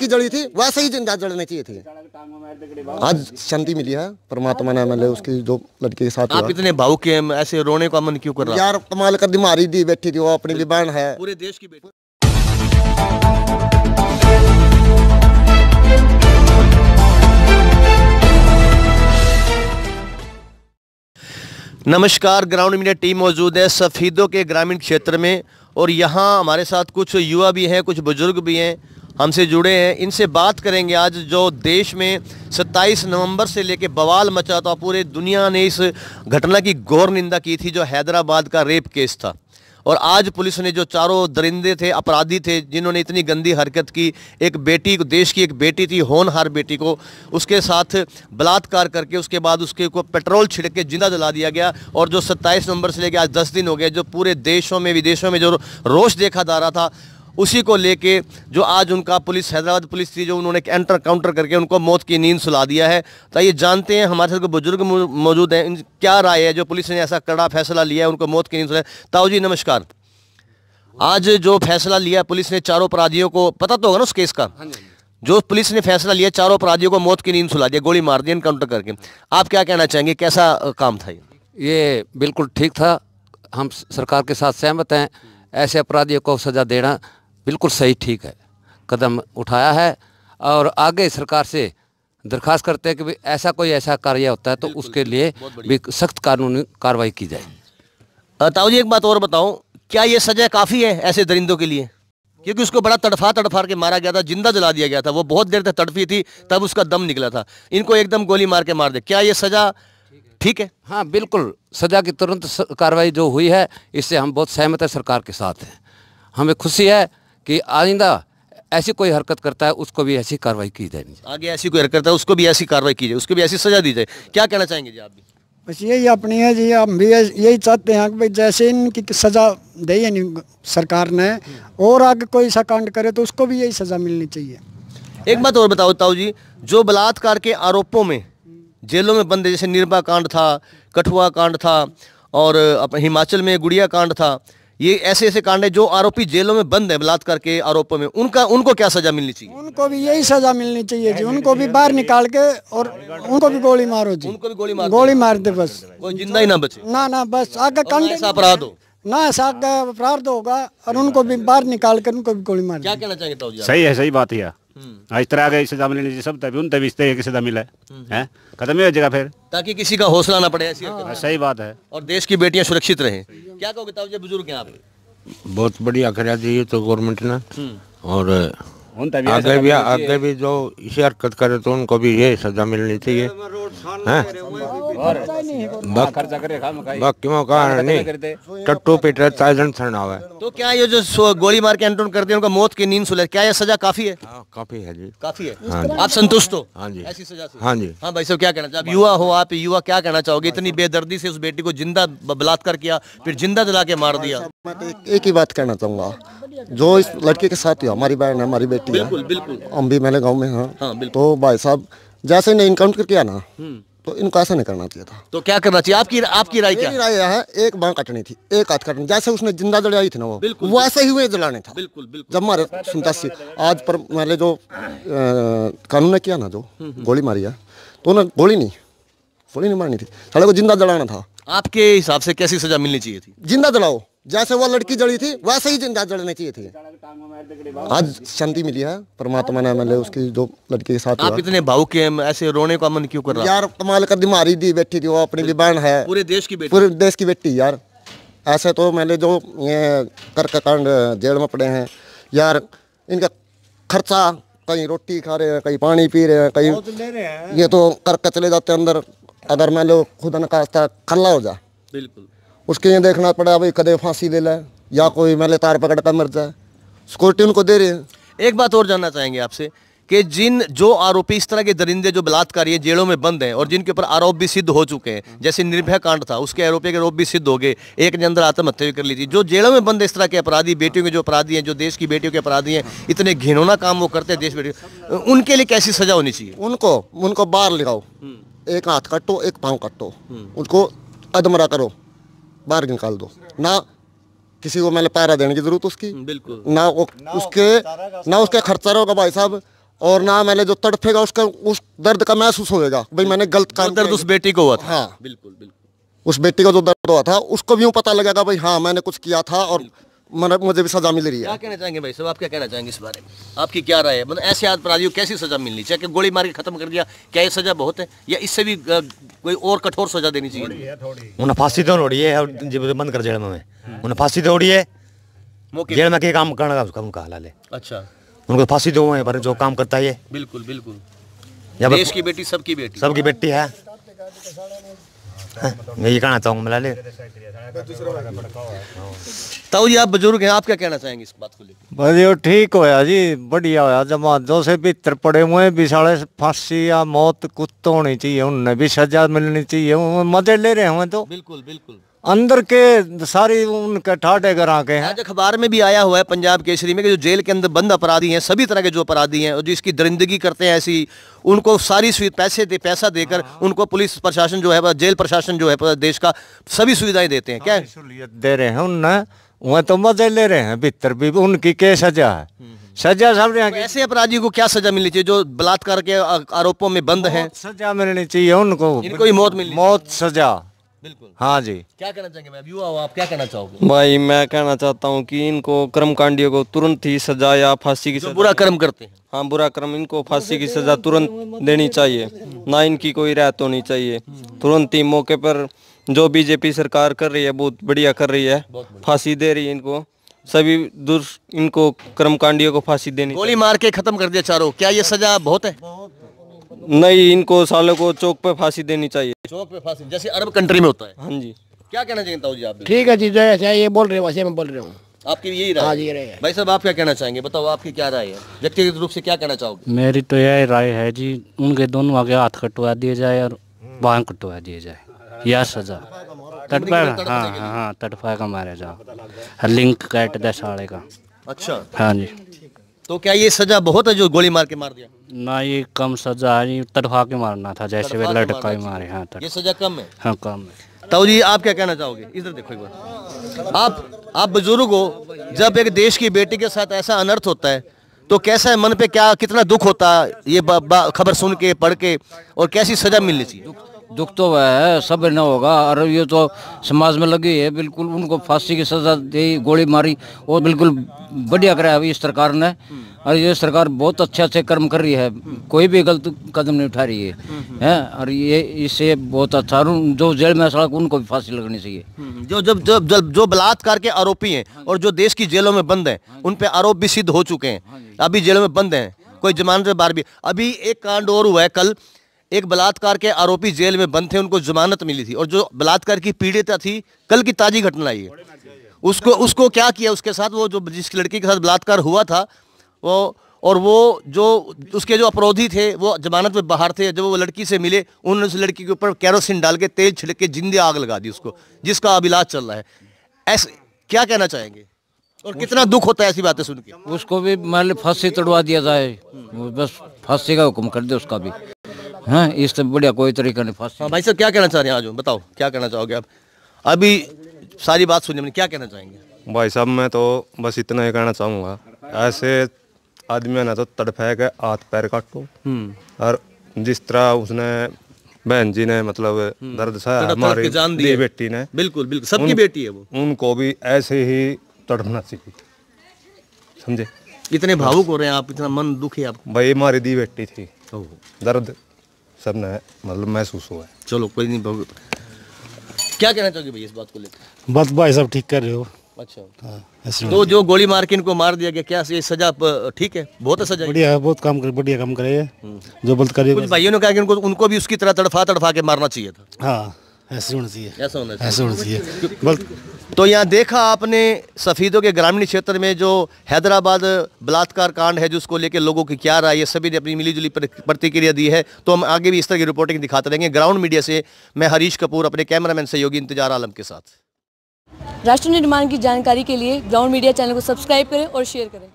की जड़ी थी वैसे ही जिंदा जड़ने चाहिए थी आज शांति मिली है परमात्मा ने मिले मतलब उसकी जो लड़की के साथ आप इतने भाव के ऐसे रोने का मन क्यों कर रहा यार कमाल कर दी मारी दी बैठी थी वो अपनी भी बहन है पूरे देश की बेटी नमस्कार ग्राउंड मीडिया टीम मौजूद है सफ़ीदों के ग्रामीण क्षेत्र में और यहाँ हमारे साथ कुछ युवा भी हैं कुछ बुज़ुर्ग भी हैं हमसे जुड़े हैं इनसे बात करेंगे आज जो देश में 27 नवंबर से लेकर बवाल मचा था पूरे दुनिया ने इस घटना की गौर निंदा की थी जो हैदराबाद का रेप केस था और आज पुलिस ने जो चारों दरिंदे थे अपराधी थे जिन्होंने इतनी गंदी हरकत की एक बेटी को देश की एक बेटी थी होनहार बेटी को उसके साथ बलात्कार करके उसके बाद उसके को पेट्रोल छिड़क के जिंदा जला दिया गया और जो 27 नवंबर से लेकर आज 10 दिन हो गए जो पूरे देशों में विदेशों में जो रोष देखा जा रहा था उसी को लेके जो आज उनका पुलिस हैदराबाद पुलिस थी जो उन्होंने एंटर काउंटर करके उनको मौत की नींद सुला दिया है तो ये जानते हैं हमारे साथ बुजुर्ग मौजूद हैं क्या राय है जो पुलिस ने ऐसा कड़ा फैसला लिया है उनको मौत की नींद सुला ताऊ जी नमस्कार आज जो फैसला लिया पुलिस ने चारों अपराधियों को पता तो होगा ना उस केस का हाँ हाँ जो पुलिस ने फैसला लिया चारों अपराधियों को मौत की नींद सुला दिया गोली मार दी इनकाउंटर करके आप क्या कहना चाहेंगे कैसा काम था ये ये बिल्कुल ठीक था हम सरकार के साथ सहमत हैं ऐसे अपराधियों को सज़ा देना बिल्कुल सही ठीक है कदम उठाया है और आगे सरकार से दरखास्त करते हैं कि ऐसा कोई ऐसा कार्य होता है तो उसके लिए भी सख्त कानूनी कार्रवाई की जाए ताऊ जी एक बात और बताऊं क्या ये सजा काफ़ी है ऐसे दरिंदों के लिए क्योंकि उसको बड़ा तड़फा तड़फा के मारा गया था जिंदा जला दिया गया था वो बहुत देर तक तड़फी थी तब उसका दम निकला था इनको एकदम गोली मार के मार दे क्या ये सज़ा ठीक है हाँ बिल्कुल सज़ा की तुरंत कार्रवाई जो हुई है इससे हम बहुत सहमत है सरकार के साथ हैं हमें खुशी है कि आइंदा ऐसी कोई हरकत करता है उसको भी ऐसी कार्रवाई की जाए आगे ऐसी कोई हरकत है उसको भी ऐसी कार्रवाई की जाए उसको भी ऐसी सजा दी जाए क्या कहना चाहेंगे जी आप भी बस यही अपनी है जी हम भी यही चाहते हैं कि भाई जैसे इनकी सज़ा दे सरकार ने और आगे कोई ऐसा कांड करे तो उसको भी यही सज़ा मिलनी चाहिए एक बात और बताओ ताऊ जी जो बलात्कार के आरोपों में जेलों में बंद जैसे निर्भा कांड था कठुआ कांड था और हिमाचल में गुड़िया कांड था ये ऐसे ऐसे कांड है जो आरोपी जेलों में बंद है बलात्कार के आरोपों में उनका उनको क्या सजा मिलनी चाहिए उनको भी यही सजा मिलनी चाहिए जी उनको भी बाहर निकाल के और उनको भी गोली मारो जी उनको भी गोली मारो गोली मार दे बस कोई जिंदा ही ना बचे ना ना बस आगे कांड अपराध हो ना ऐसा अपराध होगा और उनको भी बाहर निकाल कर उनको भी गोली मार क्या कहना चाहिए सही है सही बात है हाँ, इस तरह आगे सजा मिलने जी सब तभी उन तभी इस की सजा मिला है हम्म, हम्म। खत्म ही हो जाएगा फिर ताकि किसी का हौसला ना पड़े ऐसी हाँ। सही बात है और देश की बेटियां सुरक्षित रहे क्या कहोगे बुजुर्ग हैं आप बहुत बढ़िया कर तो गवर्नमेंट ने हम्म। और आगे भी आगे भी जो इसे हरकत करे तो उनको भी ये सजा मिलनी चाहिए हाँ, क्यों कारण नहीं तो- टट्टू पीटर चाइजन सरना हुआ तो क्या ये जो गोली मार के एंटोन करते हैं उनका मौत की नींद सुले क्या ये सजा काफी है हाँ, काफी है जी काफी है हाँ आप संतुष्ट हो हाँ जी ऐसी सजा हाँ जी हाँ भाई सब क्या कहना चाहिए युवा हो आप युवा क्या कहना चाहोगे इतनी बेदर्दी से उस बेटी को जिंदा बलात्कार किया फिर जिंदा जला के मार दिया मैं तो एक ही बात कहना चाहूंगा जो इस लड़के के साथ हमारी बहन है हमारी बेटी रहती है बिल्कुल भी अम्बी मेले गाँव में हाँ, तो भाई साहब जैसे इन्हें इनकाउंट किया ना हम्म। तो इनको ऐसा नहीं करना चाहिए था तो क्या करना चाहिए आपकी आपकी राय क्या राय है एक बांह कटनी थी एक हाथ कटनी जैसे उसने जिंदा जलाई थी ना वो वो ऐसे ही हुए जलाने था बिल्कुल बिल्कुल जब मारे सी आज पर मैंने जो कानून ने किया ना जो हम्म, हम्म। गोली मारी है तो उन्हें गोली नहीं गोली नहीं मारनी थी साले को जिंदा जलाना था आपके हिसाब से कैसी सजा मिलनी चाहिए थी जिंदा जलाओ जैसे वो लड़की जड़ी थी वैसे ही जिंदा जड़ने चाहिए थी आज शांति मिली है परमात्मा ने मिले मतलब उसकी जो लड़की के साथ आप इतने भावुक हैं ऐसे रोने का मन क्यों कर रहा यार कमाल कर बीमारी दी बैठी थी वो अपनी भी बहन है पूरे देश की पूरे देश की बेटी यार ऐसे तो मैंने जो ये कर्क कांड जेल में पड़े हैं यार इनका खर्चा कहीं रोटी खा रहे हैं कहीं पानी पी रहे हैं कहीं ये तो कर्क चले जाते अंदर अगर मैं लोग खुद नकाशता खल्ला हो जा बिल्कुल उसके लिए देखना पड़ा भाई कदे फांसी दे लाए या कोई मेले तार पकड़ कर मर जाए सिक्योरिटी उनको दे रही है एक बात और जानना चाहेंगे आपसे कि जिन जो आरोपी इस तरह के दरिंदे जो बलात्कारी हैं जेलों में बंद हैं और जिनके ऊपर आरोप भी सिद्ध हो चुके हैं जैसे निर्भय कांड था उसके आरोपी के आरोप भी सिद्ध हो गए एक ने अंदर आत्महत्या भी कर ली थी जो जेलों में बंद इस तरह के अपराधी बेटियों के जो अपराधी हैं जो देश की बेटियों के अपराधी हैं इतने घिनौना काम वो करते हैं देश बेटियों उनके लिए कैसी सजा होनी चाहिए उनको उनको बाहर लगाओ एक हाथ काटो एक पाँव काटो हम्म। उनको अदमरा करो बाहर निकाल दो ना किसी को मैंने पैरा देने की जरूरत उसकी बिल्कुल ना वो उसके ना उसके खर्चा रहेगा भाई साहब और ना मैंने जो तड़फेगा उसका उस दर्द का महसूस होगा भाई मैंने गलत काम दर्द उस बेटी को हुआ था हाँ बिल्कुल बिल्कुल उस बेटी का जो दर्द हुआ था उसको भी पता लगेगा भाई हाँ मैंने कुछ किया था और मुझे भी सजा मिल रही है क्या कहना चाहेंगे भाई साहब आप क्या कहना चाहेंगे इस बारे में आपकी क्या राय है मतलब ऐसे अपराधियों कैसी सजा मिलनी चाहिए गोली मार के खत्म कर दिया क्या ये सजा बहुत है या इससे भी कोई और कठोर सजा देनी चाहिए उन्हें फांसी तो उड़ी है बंद कर जेल में उन्हें फांसी तो उड़ी है जेल में क्या काम करना उसका उनका हाल है अच्छा उनको फांसी दो तो पर जो काम करता है बिल्कुल बिल्कुल देश की बेटी सबकी बेटी सबकी बेटी है यही कहना चाहूँगा मिला ले ताऊ तो जी आप बुजुर्ग हैं आप क्या कहना चाहेंगे इस बात को लेकर भाई ठीक होया जी बढ़िया होया जमा जो से भी त्रिपड़े हुए भी बिछाड़े फांसी या मौत कुत्तों होनी चाहिए उनने भी सजा मिलनी चाहिए मजे ले रहे हुए तो बिल्कुल बिल्कुल अंदर के सारी उनके ठाटे घर के हैं आज अखबार में भी आया हुआ है पंजाब केसरी में कि जो जेल के अंदर बंद अपराधी हैं सभी तरह के जो अपराधी हैं और जिसकी दरिंदगी करते हैं ऐसी उनको सारी सुविधा पैसे दे पैसा देकर हाँ। उनको पुलिस प्रशासन जो है जेल प्रशासन जो है देश का सभी सुविधाएं देते हैं हाँ, क्या सहूलियत दे रहे हैं उन वह तो मजे ले रहे हैं भितर भी उनकी क्या सजा है हम्म, हम्म। सजा सब रहे तो ऐसे अपराधी को क्या सजा मिलनी चाहिए जो बलात्कार के आरोपों में बंद है सजा मिलनी चाहिए उनको इनको मौत मिली मौत सजा बिल्कुल हाँ जी क्या कहना चाहेंगे मैं युवा आप क्या कहना चाहोगे भाई मैं कहना चाहता हूँ कि इनको कर्म कांडियों को तुरंत ही सजा या फांसी की सजा बुरा कर्म करते हैं हाँ बुरा कर्म इनको तो फांसी की सजा तो तुरंत देनी चाहिए ना इनकी कोई राहत तो होनी चाहिए हम्म। तुरंत ही मौके पर जो बीजेपी सरकार कर रही है बहुत बढ़िया कर रही है फांसी दे रही है इनको सभी दुर्ष इनको कांडियों को फांसी देनी गोली मार के खत्म कर दिया चारों क्या ये सजा बहुत है नहीं इनको सालों को चौक पे फांसी देनी चाहिए चौक पे फांसी जैसे अरब कंट्री में होता है हाँ जी क्या कहना चाहिए ताऊ जी आप ठीक है जी जैसे ये बोल रहे हो वैसे मैं बोल रहा हूँ आपकी यही राय हाँ जी भाई साहब आप क्या कहना चाहेंगे बताओ आपकी क्या राय है व्यक्तिगत रूप से क्या कहना चाहोगे मेरी तो यही राय है जी उनके दोनों आगे हाथ कटवा दिए जाए और बांग कटवा दिए जाए या सजा तड़पाएगा हाँ हाँ हाँ का मारे जाओ लिंक कैट दस साड़े का अच्छा हाँ जी तो क्या ये सजा बहुत है जो गोली मार के मार दिया ना ये कम सजा है तड़फा के मारना था जैसे वे लटका ही मारे हाँ ये सजा कम है हाँ कम है ताऊ जी आप क्या कहना चाहोगे इधर देखो एक बार आप आप बुजुर्ग हो जब एक देश की बेटी के साथ ऐसा अनर्थ होता है तो कैसा है मन पे क्या कितना दुख होता है ये खबर सुन के पढ़ के और कैसी सजा मिलनी चाहिए दुख तो है सब्र न होगा और ये तो समाज में लगी है बिल्कुल उनको फांसी की सजा दी गोली मारी और बिल्कुल बढ़िया कराया इस सरकार ने और ये सरकार बहुत अच्छे अच्छे कर्म कर रही है कोई भी गलत कदम नहीं उठा रही है हैं और ये इससे बहुत अच्छा जो जेल में सड़क उनको भी फांसी लगनी चाहिए जो जब जब जो, जो बलात्कार के आरोपी हैं हाँ और जो देश की जेलों में बंद हैं हाँ उन पर आरोप भी सिद्ध हो चुके हैं हाँ अभी जेलों में बंद हैं कोई जमानत बार भी अभी एक कांड और हुआ है कल एक बलात्कार के आरोपी जेल में बंद थे उनको जमानत मिली थी और जो बलात्कार की पीड़िता थी कल की ताज़ी घटना आई है उसको उसको क्या किया उसके साथ वो जो जिस लड़की के साथ बलात्कार हुआ था वो और वो जो उसके जो अपराधी थे वो जमानत में बाहर थे जब वो लड़की से मिले उन्होंने उस लड़की के ऊपर कैरोसिन डाल के तेज छिड़क के जिंदी आग लगा दी उसको जिसका अब इलाज चल रहा है ऐसे क्या कहना चाहेंगे और कितना दुख होता है ऐसी बातें सुन के उसको भी मान ली फांसी तोड़वा दिया जाए बस फांसी का हुक्म कर दे उसका भी हाँ इससे बढ़िया कोई तरीका नहीं फंस हाँ, भाई साहब क्या कहना चाह रहे हैं आज बताओ क्या कहना चाहोगे आप अभी सारी बात सुनिए मैंने क्या कहना चाहेंगे भाई साहब मैं तो बस इतना ही कहना चाहूँगा ऐसे आदमी ना तो तड़फे के हाथ पैर काटो हम्म। और जिस तरह उसने बहन जी ने मतलब हम्म। दर्द सहा हमारी जान दी बेटी ने बिल्कुल बिल्कुल सबकी बेटी है वो उनको भी ऐसे ही तड़पना चाहिए समझे इतने भावुक हो रहे हैं आप इतना मन दुखी आप भाई हमारी दी बेटी थी दर्द सब ने मतलब महसूस हुआ है चलो कोई नहीं बहुत क्या कहना चाहोगे भैया इस बात को लेकर बात भाई सब ठीक कर रहे हो अच्छा हाँ, तो जो गोली मार के इनको मार दिया गया क्या ये सजा ठीक है बहुत सजा बढ़िया बहुत काम कर बढ़िया काम करे हम्म। जो बल्द करे कुछ भाइयों ने कहा कि उनको उनको भी उसकी तरह तड़फा तड़फा के मारना चाहिए था हाँ ऐसे होना चाहिए तो यहाँ देखा आपने सफ़ीदों के ग्रामीण क्षेत्र में जो हैदराबाद बलात्कार कांड है जिसको लेकर लोगों की क्या राय है सभी ने अपनी मिलीजुली प्रतिक्रिया दी है तो हम आगे भी इस तरह की रिपोर्टिंग दिखाते रहेंगे ग्राउंड मीडिया से मैं हरीश कपूर अपने कैमरामैन सहयोगी इंतजार आलम के साथ राष्ट्र निर्माण की जानकारी के लिए ग्राउंड मीडिया चैनल को सब्सक्राइब करें और शेयर करें